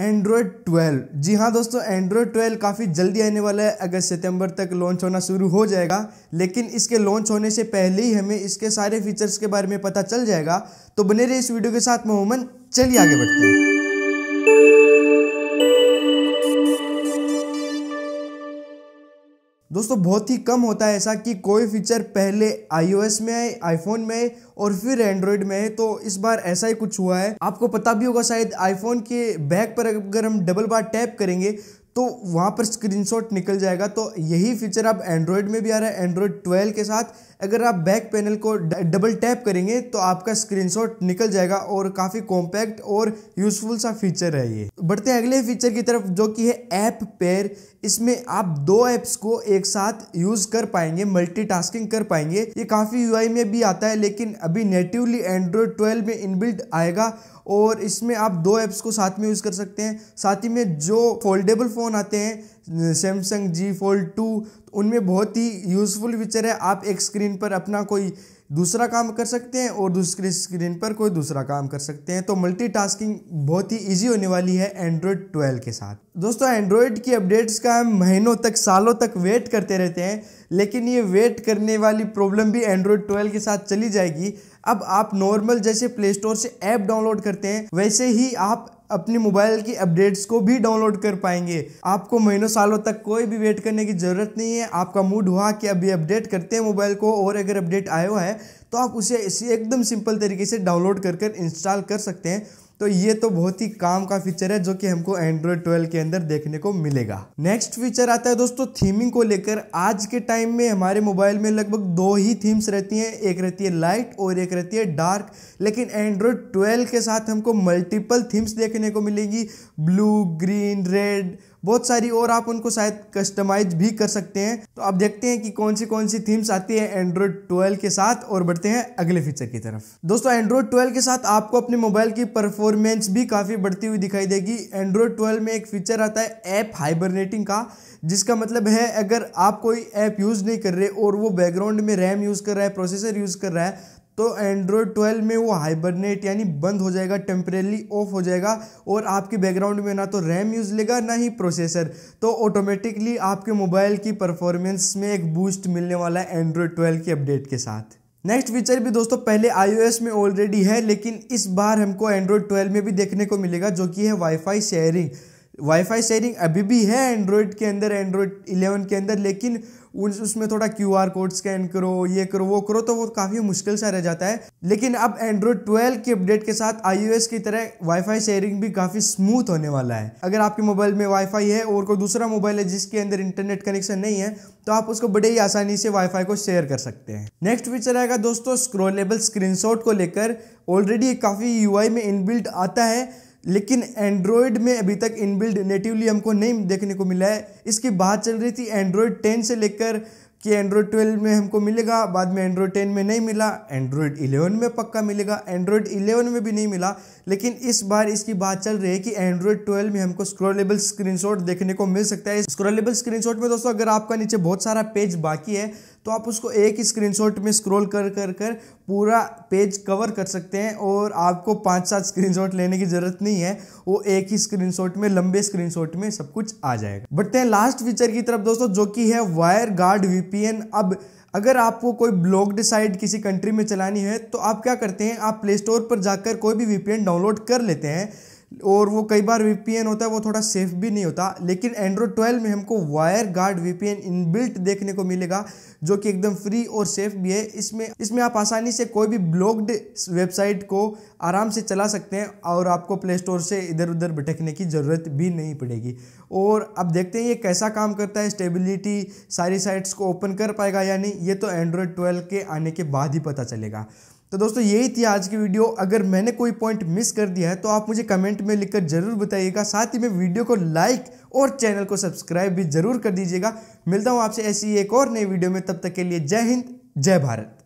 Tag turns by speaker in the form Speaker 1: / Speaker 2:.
Speaker 1: Android 12 जी हाँ दोस्तों Android 12 काफ़ी जल्दी आने वाला है अगस्त सितंबर तक लॉन्च होना शुरू हो जाएगा लेकिन इसके लॉन्च होने से पहले ही हमें इसके सारे फीचर्स के बारे में पता चल जाएगा तो बने रहिए इस वीडियो के साथ मोहम्मद चलिए आगे बढ़ते हैं दोस्तों बहुत ही कम होता है ऐसा कि कोई फीचर पहले आईओएस में आए आईफोन में आए और फिर एंड्रॉयड में है तो इस बार ऐसा ही कुछ हुआ है आपको पता भी होगा शायद आईफोन के बैक पर अगर हम डबल बार टैप करेंगे तो वहाँ पर स्क्रीनशॉट निकल जाएगा तो यही फीचर आप एंड्रॉयड में भी आ रहा है एंड्रॉयड 12 के साथ अगर आप बैक पैनल को डबल टैप करेंगे तो आपका स्क्रीनशॉट निकल जाएगा और काफ़ी कॉम्पैक्ट और यूजफुल सा फीचर है ये बढ़ते हैं अगले फीचर की तरफ जो कि है ऐप पेयर इसमें आप दो ऐप्स को एक साथ यूज कर पाएंगे मल्टी कर पाएंगे ये काफ़ी यू में भी आता है लेकिन अभी नेटिवली एंड्रॉयड ट्वेल्व में इनबिल्ट आएगा और इसमें आप दो ऐप्स को साथ में यूज़ कर सकते हैं साथ ही में जो फोल्डेबल फोन फ़ोन आते हैं सैमसंग जी फोल्ड टू उनमें बहुत ही यूज़फुल फीचर है आप एक स्क्रीन पर अपना कोई दूसरा काम कर सकते हैं और दूसरी स्क्रीन पर कोई दूसरा काम कर सकते हैं तो मल्टीटास्किंग बहुत ही इजी होने वाली है एंड्रॉयड 12 के साथ दोस्तों एंड्रॉयड की अपडेट्स का हम महीनों तक सालों तक वेट करते रहते हैं लेकिन ये वेट करने वाली प्रॉब्लम भी एंड्रॉयड 12 के साथ चली जाएगी अब आप नॉर्मल जैसे प्ले स्टोर से ऐप डाउनलोड करते हैं वैसे ही आप अपने मोबाइल की अपडेट्स को भी डाउनलोड कर पाएंगे आपको महीनों सालों तक कोई भी वेट करने की ज़रूरत नहीं है आपका मूड हुआ कि अभी अपडेट करते हैं मोबाइल को और अगर अपडेट आया हुआ है तो आप उसे इसी एकदम सिंपल तरीके से डाउनलोड कर कर इंस्टॉल कर सकते हैं तो ये तो बहुत ही काम का फीचर है जो कि हमको एंड्रॉयड 12 के अंदर देखने को मिलेगा नेक्स्ट फीचर आता है दोस्तों थीमिंग को लेकर आज के टाइम में हमारे मोबाइल में लगभग दो ही थीम्स रहती हैं एक रहती है लाइट और एक रहती है डार्क लेकिन एंड्रॉयड 12 के साथ हमको मल्टीपल थीम्स देखने को मिलेगी ब्लू ग्रीन रेड बहुत सारी और आप उनको शायद कस्टमाइज भी कर सकते हैं तो आप देखते हैं कि कौन सी कौन सी थीम्स आती है एंड्रॉयड ट्वेल्व के साथ और बढ़ते हैं अगले फीचर की तरफ दोस्तों एंड्रॉयड ट्वेल्व के साथ आपको अपने मोबाइल की परफॉर्मेंस भी काफ़ी बढ़ती हुई दिखाई देगी एंड्रॉयड ट्वेल्व में एक फीचर आता है ऐप हाइबरनेटिंग का जिसका मतलब है अगर आप कोई ऐप यूज़ नहीं कर रहे और वो बैकग्राउंड में रैम यूज़ कर रहा है प्रोसेसर यूज़ कर रहा है तो एंड्रॉयड 12 में वो हाइबरनेट यानी बंद हो जाएगा टेम्परेली ऑफ हो जाएगा और आपके बैकग्राउंड में ना तो रैम यूज़ लेगा ना ही प्रोसेसर तो ऑटोमेटिकली आपके मोबाइल की परफॉर्मेंस में एक बूस्ट मिलने वाला है एंड्रॉयड 12 की अपडेट के साथ नेक्स्ट फीचर भी दोस्तों पहले आईओएस में ऑलरेडी है लेकिन इस बार हमको एंड्रॉयड ट्वेल्व में भी देखने को मिलेगा जो कि है वाईफाई शेयरिंग वाईफाई शेयरिंग अभी भी है एंड्रॉयड के अंदर एंड्रॉयड इलेवन के अंदर लेकिन उस उसमें थोड़ा क्यू आर कोड स्कैन करो ये करो वो करो तो वो काफ़ी मुश्किल सा रह जाता है लेकिन अब एंड्रॉयड ट्वेल्व के अपडेट के साथ आई की तरह वाईफाई शेयरिंग भी काफ़ी स्मूथ होने वाला है अगर आपके मोबाइल में वाईफाई है और कोई दूसरा मोबाइल है जिसके अंदर इंटरनेट कनेक्शन नहीं है तो आप उसको बड़े ही आसानी से वाईफाई को शेयर कर सकते हैं नेक्स्ट फीचर आएगा दोस्तों स्क्रोलेबल शॉट को लेकर ऑलरेडी काफ़ी आई में इनबिल्ट आता है लेकिन एंड्रॉयड में अभी तक इनबिल्ड नेटिवली हमको नहीं देखने को मिला है इसकी बात चल रही थी एंड्रॉयड टेन से लेकर कि एंड्रॉयड 12 में हमको मिलेगा बाद में एंड्रॉयड 10 में नहीं मिला एंड्रॉयड 11 में पक्का मिलेगा एंड्रॉयड 11 में भी नहीं मिला लेकिन इस बार इसकी बात चल रही है कि एंड्रॉयड 12 में हमको स्क्रॉलेबल स्क्रीनशॉट देखने को मिल सकता है स्क्रॉलेबल स्क्रीनशॉट में दोस्तों अगर आपका नीचे बहुत सारा पेज बाकी है तो आप उसको एक ही स्क्रीनशॉट में स्क्रोल कर कर कर पूरा पेज कवर कर सकते हैं और आपको पाँच सात स्क्रीनशॉट लेने की ज़रूरत नहीं है वो एक ही स्क्रीनशॉट में लंबे स्क्रीनशॉट में सब कुछ आ जाएगा बढ़ते हैं लास्ट फीचर की तरफ दोस्तों जो कि है वायर गार्ड वीपी वीपीएन अब अगर आपको कोई ब्लॉग डिसाइड किसी कंट्री में चलानी है तो आप क्या करते हैं आप प्ले स्टोर पर जाकर कोई भी वीपीएन डाउनलोड कर लेते हैं और वो कई बार वीपीएन होता है वो थोड़ा सेफ भी नहीं होता लेकिन एंड्रॉयड 12 में हमको वायर गार्ड वीपीएन इनबिल्ट देखने को मिलेगा जो कि एकदम फ्री और सेफ भी है इसमें इसमें आप आसानी से कोई भी ब्लॉग्ड वेबसाइट को आराम से चला सकते हैं और आपको प्ले स्टोर से इधर उधर भटकने की ज़रूरत भी नहीं पड़ेगी और अब देखते हैं ये कैसा काम करता है स्टेबिलिटी सारी साइट्स को ओपन कर पाएगा या नहीं ये तो एंड्रॉयड ट्वेल्व के आने के बाद ही पता चलेगा तो दोस्तों यही थी आज की वीडियो अगर मैंने कोई पॉइंट मिस कर दिया है तो आप मुझे कमेंट में लिखकर जरूर बताइएगा साथ ही में वीडियो को लाइक और चैनल को सब्सक्राइब भी जरूर कर दीजिएगा मिलता हूँ आपसे ऐसी एक और नई वीडियो में तब तक के लिए जय हिंद जय भारत